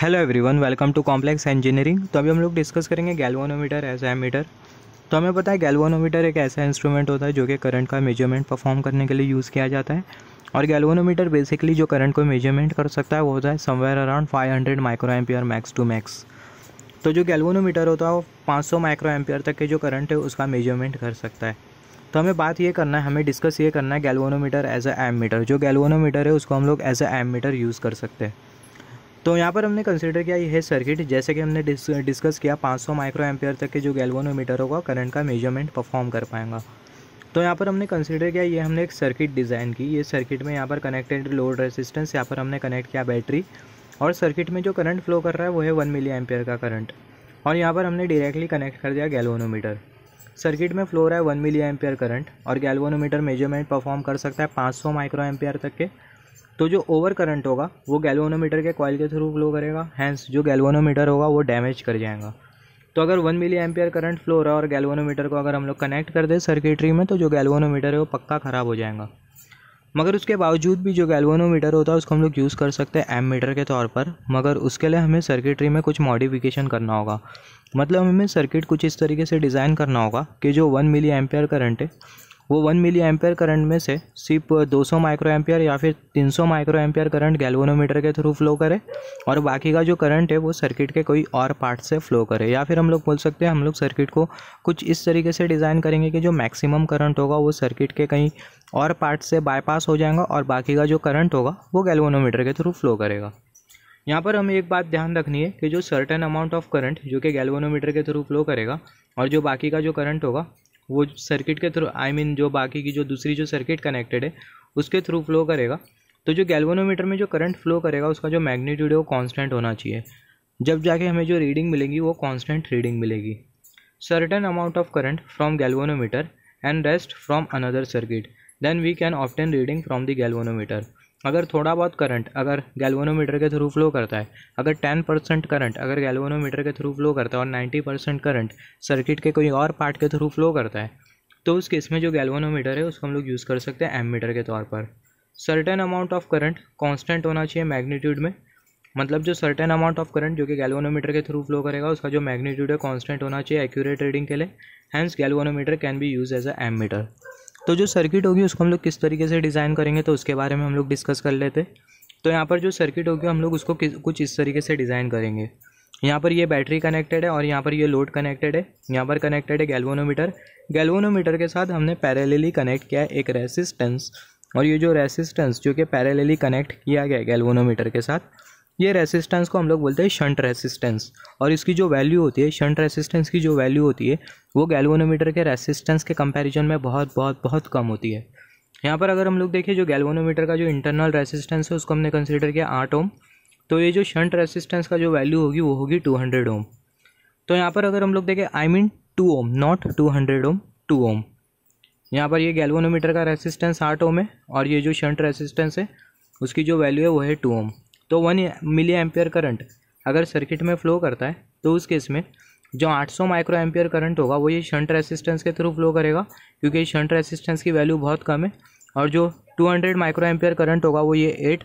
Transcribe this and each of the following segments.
hello everyone welcome to complex engineering तो अभी हम लोग डिस्कस करेंगे गैल्वानोमीटर एज मीटर तो हमें पता है गैल्वानोमीटर एक ऐसा इंस्ट्रूमेंट होता है जो कि करंट का मेजरमेंट परफॉर्म करने के लिए यूज़ किया जाता है और गैल्वानोमीटर बेसिकली जो करंट को मेजरमेंट कर सकता है वो होता है somewhere around five hundred micro ampere max to max तो जो गैल्वानोमीटर होता है वो पाँच सौ माइक्रो एम्पियर तक के जो करंट है उसका मेजरमेंट कर सकता है तो हमें बात ये करना है हमें डिस्कस ये करना है galvanometer as a ammeter जो गैल्वानोमीटर है उसको हम लोग as a ammeter use कर सकते हैं तो यहाँ पर हमने कंसिडर किया ये सर्किट जैसे कि हमने डिस, डिस्कस किया 500 माइक्रो एम्पेयर तक के जो गैल्वानोमीटर होगा करंट का मेजरमेंट परफॉर्म कर पाएगा तो यहाँ पर हमने कंसिडर किया ये हमने एक सर्किट डिज़ाइन की ये सर्किट में यहाँ पर कनेक्टेड लोड रेसिस्टेंस यहाँ पर हमने कनेक्ट किया बैटरी और सर्किट में जो करंट फ्लो कर रहा है वो है वन मिली एम्पेयर का करंट और यहाँ पर हमने डायरेक्टली कनेक्ट कर दिया गैल्वानोमीटर सर्किट में फ्लो रहा है वन मिली एम्पेयर करंट और गैल्वानोमीटर मेजरमेंट परफॉर्म कर सकता है पाँच माइक्रो एम्पेयर तक के तो जो ओवर करंट होगा वो गैल्वानोमीटर के कॉयल के थ्रू फ्लो करेगा हैंस जो गैल्वानोमीटर होगा वो डैमेज कर जाएगा तो अगर one milli ampere current flow रहा है और गैल्वानोमीटर को अगर हम लोग कनेक्ट कर दें सर्किटरी में तो जो गैल्वानोमीटर है वो पक्का ख़राब हो जाएगा मगर उसके बावजूद भी जो गैल्वानोमीटर होता है उसको हम लोग यूज़ कर सकते हैं एम मीटर के तौर पर मगर उसके लिए हमें सर्किटरी में कुछ मॉडिफिकेशन करना होगा मतलब हमें सर्किट कुछ इस तरीके से डिज़ाइन करना होगा कि जो वन मिली एम्पियर करंट है वो वन मिली एम्पेयर करंट में से सिर्फ 200 माइक्रो एम्पेयर या फिर 300 माइक्रो एम्पेयर करंट गैल्वेनोमीटर के थ्रू फ्लो करे और बाकी का जो करंट है वो सर्किट के कोई और पार्ट से फ्लो करे या फिर हम लोग बोल सकते हैं हम लोग सर्किट को कुछ इस तरीके से डिज़ाइन करेंगे कि जो मैक्सिमम करंट होगा वो सर्किट के कहीं और पार्ट से बाईपास हो जाएगा और बाकी का जो करंट होगा वो गैल्वेनोमीटर के थ्रू फ्लो करेगा यहाँ पर हमें एक बात ध्यान रखनी है कि जो सर्टन अमाउंट ऑफ करंट जो कि गैल्वेनोमीटर के थ्रू फ्लो करेगा और जो बाकी का जो करंट होगा वो सर्किट के थ्रू आई मीन जो बाकी की जो दूसरी जो सर्किट कनेक्टेड है उसके थ्रू फ्लो करेगा तो जो गैल्वेनोमीटर में जो करंट फ्लो करेगा उसका जो मैग्नीट्यूड है वो कांस्टेंट होना चाहिए जब जाके हमें जो रीडिंग मिलेगी वो कांस्टेंट रीडिंग मिलेगी certain amount of current from galvanometer and rest from another circuit then we can obtain reading from the galvanometer अगर थोड़ा बहुत करंट अगर गैल्वानोमीटर के थ्रू फ्लो करता है अगर टेन परसेंट करंट अगर गैल्वानोमीटर के थ्रू फ्लो करता है और नाइन्टी परसेंट करंट सर्किट के कोई और पार्ट के थ्रू फ्लो करता है तो उस केस में जो गैल्वानोमीटर है उसको हम लोग यूज़ कर सकते हैं मीटर के तौर पर certain amount of current constant होना चाहिए मैग्नीट्यूड में मतलब जो सर्टेन अमाउंट ऑफ करंट जो कि गैल्वानोमीटर के थ्रू फ्लो करेगा उसका जो मैग्नीट्यूड है कॉन्स्टेंट होना चाहिए एक्यूरेट रीडिंग के लिए hence galvanometer can be use as a meter तो जो सर्किट होगी उसको हम लोग किस तरीके से डिज़ाइन करेंगे तो उसके बारे में हम लोग डिस्कस कर लेते तो यहाँ पर जो सर्किट होगी हम लोग उसको कुछ इस तरीके से डिज़ाइन करेंगे यहाँ पर ये बैटरी कनेक्टेड है और यहाँ पर ये लोड कनेक्टेड है यहाँ पर कनेक्टेड है गैल्वोनोमीटर गैल्वोनोमीटर के साथ हमने पैरेलली कनेक्ट किया है एक रेसिस्टेंस और ये जो रेसिस्टेंस जो कि पैरेलली कनेक्ट किया गया है गैल्वोनोमीटर के साथ ये रेसिस्टेंस को हम लोग बोलते हैं शंट रेसिस्टेंस और इसकी जो वैल्यू होती है शंट रेसिस्टेंस की जो वैल्यू होती है वो गैल्वोनोमीटर के रेसिस्टेंस के कंपैरिजन में बहुत बहुत बहुत कम होती है यहाँ पर अगर हम लोग देखें जो गैल्वोनोमीटर का जो इंटरनल रेसिस्टेंस है उसको हमने कंसिडर किया आठ ओम तो ये जो शंट रेसिस्टेंस का जो वैल्यू होगी वो होगी टू हंड्रेड ओम तो यहाँ पर अगर हम लोग देखें I mean two ohm not two hundred ohm two ohm यहाँ पर ये गैल्वोनोमीटर का रेसिस्टेंस आठ ओम है और ये जो शंट रेसिस्टेंस है उसकी जो वैल्यू है वो है टू ओम तो वन मिली एम्पियर करंट अगर सर्किट में फ्लो करता है तो उस केस में जो 800 माइक्रो एम्पियर करंट होगा वो ये शंट रेसिस्टेंस के थ्रू फ्लो करेगा क्योंकि शंट रेसिस्टेंस की वैल्यू बहुत कम है और जो 200 माइक्रो एम्पियर करंट होगा वो ये एट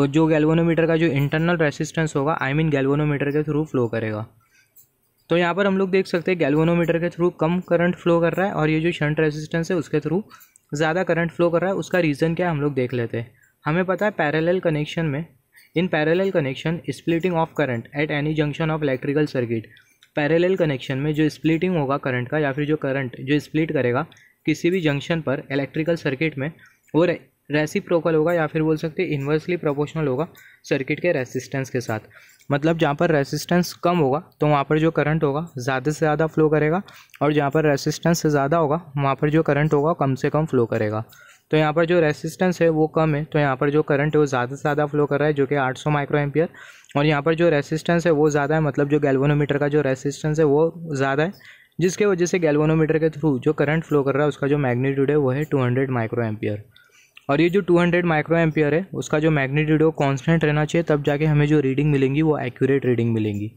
और जो गैल्वानोमीटर का जो इंटरनल रेसिस्टेंस होगा आई मीन mean के थ्रू फ्लो करेगा तो यहाँ पर हम लोग देख सकते हैं गैल्वानोमीटर के थ्रू कम करंट फ्लो कर रहा है और ये जो शंट रेसिस्टेंस है उसके थ्रू ज़्यादा करंट फ्लो कर रहा है उसका रीज़न क्या है हम लोग देख लेते हैं हमें पता है पैरेलल कनेक्शन में in parallel connection splitting of current at any junction of electrical circuit parallel connection में जो स्प्लिटिंग होगा करंट का या फिर जो करंट जो स्प्लिट करेगा किसी भी जंक्शन पर इलेक्ट्रिकल सर्किट में वो रेसिप्रोकल होगा या फिर बोल सकते हैं इन्वर्सली प्रोपोर्शनल होगा सर्किट के रेसिस्टेंस के साथ मतलब जहाँ पर रेसिस्टेंस कम होगा तो वहाँ पर जो करंट होगा ज़्यादा से ज़्यादा फ्लो करेगा और जहाँ पर रेसिस्टेंस ज़्यादा होगा वहाँ पर जो करंट होगा कम से कम फ्लो करेगा तो यहाँ पर जो रेसिस्टेंस है वो कम है तो यहाँ पर जो करंट है वो ज़्यादा से ज़्यादा फ्लो कर रहा है जो कि 800 माइक्रो एम्पियर और यहाँ पर जो रेसिस्टेंस है वो ज़्यादा है मतलब जो गैल्वानोमीटर का जो रेसिस्टेंस है वो ज़्यादा है जिसके वजह से गैल्वानोमीटर के थ्रू जो करंट फ्लो कर रहा है उसका जो मैग्नीट्यूड है वो है टू माइक्रो एम्पियर और ये जो 200 माइक्रो एम्पियर है उसका जो मैग्नीट्यूड है वो कॉन्स्टेंट रहना चाहिए तब जाके हमें जो रीडिंग मिलेंगी वो एक्यूरेट रीडिंग मिलेंगी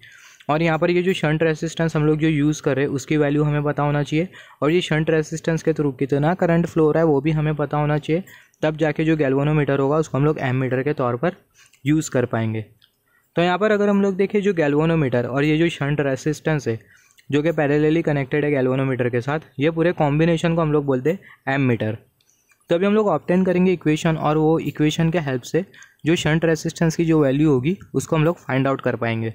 और यहाँ पर ये जो शंट रेसिस्टेंस हम लोग जो यूज़ कर रहे हैं उसकी वैल्यू हमें पता होना चाहिए और ये शंट रेसिस्टेंस के थ्रू कितना करंट फ्लो रहा है वो भी हमें पता होना चाहिए तब जाके जो गैल्वोनोमीटर होगा उसको हम लोग एम मीटर के तौर पर यूज़ कर पाएंगे तो यहाँ पर अगर हम लोग देखें जो गैल्वोनोमीटर और ये जो शंट रेसिस्टेंस है जो कि पैरेलली कनेक्टेड है गैल्वोनोमीटर के साथ ये पूरे कॉम्बिनेशन को हम लोग बोलते हैं एम मीटर तो अभी हम लोग ऑप्टेन करेंगे इक्वेशन और वो इक्वेशन के हेल्प से जो शंट रेसिस्टेंस की जो वैल्यू होगी उसको हम लोग फाइंड आउट कर पाएंगे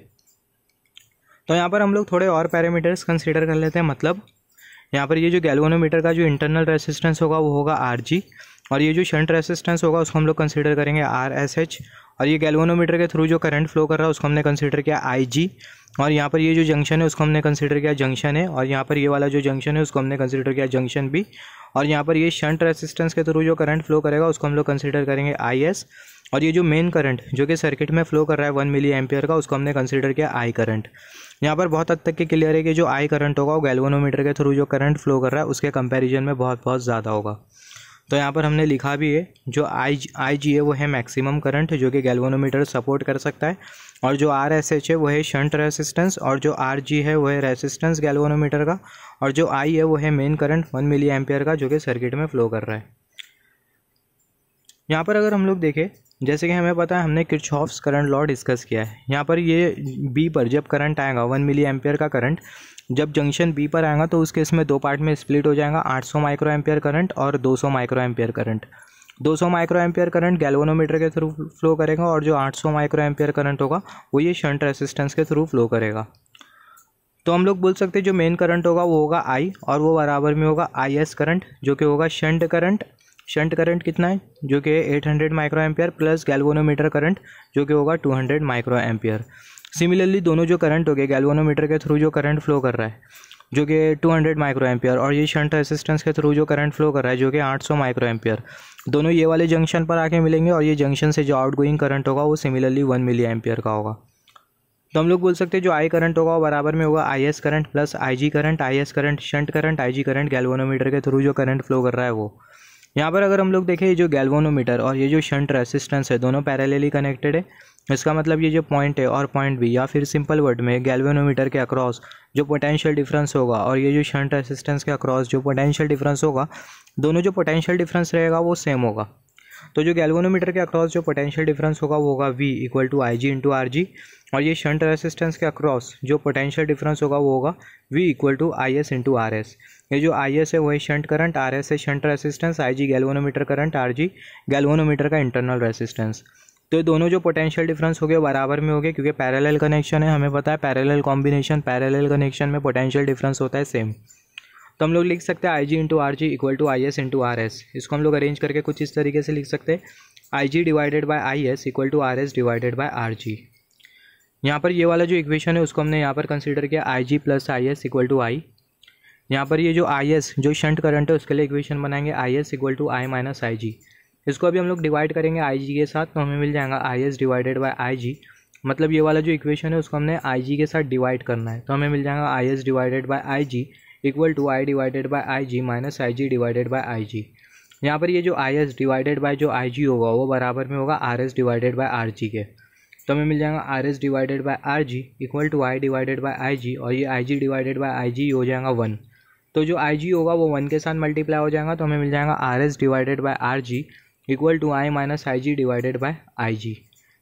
तो यहाँ पर हम लोग थोड़े और पैरामीटर्स कंसिडर कर लेते हैं मतलब यहाँ पर ये जो गैल्वानोमीटर का जो इंटरनल रेसिस्टेंस होगा वो होगा आर जी और ये जो शंट रेसिस्टेंस होगा उसको हम लोग कंसिडर करेंगे आर एस एच और ये गैल्वानोमीटर के थ्रू जो करंट फ्लो कर रहा है उसको हमने कंसिडर किया आई जी और यहाँ पर ये जो जंक्शन है उसको हमने कंसिडर किया जंक्शन है और यहाँ पर ये वाला जो जंक्शन है उसको हमने कंसिडर किया जंक्शन भी और यहाँ पर ये शंट रेसिस्टेंस के थ्रू जो करंट फ्लो करेगा उसको हम लोग कंसिडर करेंगे आई और ये जो मेन करंट जो कि सर्किट में फ्लो कर रहा है वन मिली एम्पियर का उसको हमने कंसिडर किया आई करंट यहाँ पर बहुत हद तक के क्लियर है कि जो आई करंट होगा वो गैल्वानोमीटर के थ्रू जो करंट फ्लो कर रहा है उसके कंपेरिजन में बहुत बहुत ज़्यादा होगा तो यहाँ पर हमने लिखा भी है जो आई आई जी है वो है मैक्सिमम करंट जो कि गैल्वेनोमीटर सपोर्ट कर सकता है और जो आर एस एच है वो है शंट रेसिस्टेंस और जो आर जी है वो है रेसिस्टेंस गैल्वेनोमीटर का और जो आई है वो है main current one milli ampere का जो कि सर्किट में फ्लो कर रहा है यहाँ पर अगर हम लोग देखें जैसे कि हमें पता है हमने किरचॉफ्स करंट लॉ डिस्कस किया है यहाँ पर ये बी पर जब करंट आएगा वन मिली एम्पियर का करंट जब जंक्शन बी पर आएगा तो उसके इसमें दो पार्ट में स्प्लिट हो जाएगा 800 माइक्रो एम्पियर करंट और 200 micro ampere current 200 micro ampere current galvanometer के थ्रू फ्लो करेगा और जो सौ माइक्रो एम्पियर करंट होगा वो ये शंट रेसिस्टेंस के थ्रू फ्लो करेगा तो हम लोग बोल सकते हैं जो मेन करंट होगा वो होगा आई और वो बराबर में होगा आई एस करंट जो कि होगा शंट करंट शंट करंट कितना है जो कि 800 micro ampere plus galvanometer current जो कि होगा 200 माइक्रो एम्पियर सिमिलरली दोनों जो करंट हो गए गैल्वानोमीटर के थ्रू जो करंट फ्लो कर रहा है जो कि 200 माइक्रो एम्पियर और ये शंट असिस्टेंस के थ्रू जो करंट फ्लो कर रहा है जो कि 800 माइक्रो एम्पियर दोनों ये वाले जंक्शन पर आके मिलेंगे और ये जंक्शन से जो गोइंग करंट होगा वो सिमिलरली वन मिली एम्पियर का होगा तो हम लोग बोल सकते हैं जो आई करंट होगा वो बराबर में होगा I S current plus I G current I S current shunt current I G current galvanometer के थ्रू जो करंट फ्लो कर रहा है वो यहाँ पर अगर हम लोग देखें ये जो गैल्वानोमीटर और ये जो शंट रेसिस्टेंस है दोनों पैरेलली कनेक्टेड है इसका मतलब ये जो पॉइंट है और पॉइंट भी या फिर सिंपल वर्ड में गैल्वेनोमीटर के अक्रॉस जो पोटेंशियल डिफरेंस होगा और ये जो शंट रेसिस्टेंस के अक्रॉस जो पोटेंशियल डिफरेंस होगा दोनों जो पोटेंशियल डिफरेंस रहेगा वो सेम होगा तो जो गैल्वानोमीटर के अक्रॉस जो पोटेंशियल डिफरेंस होगा वो होगा V equal to I G into R G और ये शंट रेसिस्टेंस के अक्रॉस जो पोटेंशियल डिफरेंस होगा वो होगा V equal to I S into R S ये जो आई एस है वही शंट करंट आर एस है shunt resistance I G galvanometer current R G galvanometer का इंटरनल रेसिस्टेंस तो ये दोनों जो पोटेंशियल डिफरेंस हो गए बराबर में हो गए क्योंकि पैरेलल कनेक्शन है हमें पता है पैरेलल कॉम्बिनेशन पैरेलल कनेक्शन में पोटेंशियल डिफरेंस होता है सेम तो हम लोग लिख सकते हैं I G into R G equal to I S into R S इसको हम लोग अरेंज करके कुछ इस तरीके से लिख सकते हैं I G divided by I S equal to R S divided by R G यहाँ पर ये वाला जो इक्वेशन है उसको हमने यहाँ पर कंसिडर किया I G plus I S equal to I यहाँ पर ये जो आई एस जो शंट करंट है उसके लिए इक्वेशन बनाएंगे I S equal to I minus I G इसको अभी हम लोग डिवाइड करेंगे आई जी के साथ तो हमें मिल जाएगा I S divided by I G मतलब ये वाला जो इक्वेशन है उसको हमने आई जी के साथ डिवाइड करना है तो हमें मिल जाएगा I S divided by I G equal to I divided by I G minus I G divided by I G यहाँ पर ये जो आई एस डिवाइडेड बाई जो आई जी होगा वो बराबर में होगा R S divided by R G के तो हमें मिल जाएगा R S divided by R G equal to I divided by I G और ये आई जी डिवाइडेड बाई आई जी हो जाएगा वन तो जो आई जी होगा वो वन के साथ मल्टीप्लाई हो जाएगा तो हमें मिल जाएगा R S divided by R G equal to I minus I G divided by I G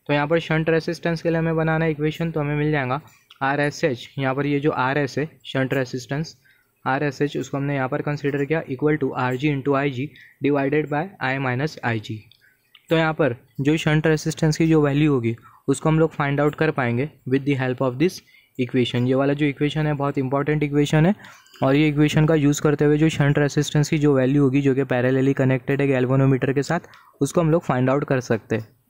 तो यहाँ पर शंट रेसिस्टेंस के लिए हमें बनाना है इक्वेशन तो हमें मिल जाएगा आर एस एच यहाँ पर ये जो आर एस है shunt resistance R S H उसको हमने यहाँ पर कंसिडर किया equal to R G into I G divided by I minus I G तो यहाँ पर जो शंट रेसिस्टेंस की जो वैल्यू होगी उसको हम लोग फाइंड आउट कर पाएंगे with the help of this equation ये वाला जो इक्वेशन है बहुत इंपॉर्टेंट इक्वेशन है और ये इक्वेशन का यूज़ करते हुए जो शंट रेसिस्टेंस की जो वैल्यू होगी जो कि पैरेलली कनेक्टेड है गैल्वानोमीटर के साथ उसको हम लोग फाइंड आउट कर सकते हैं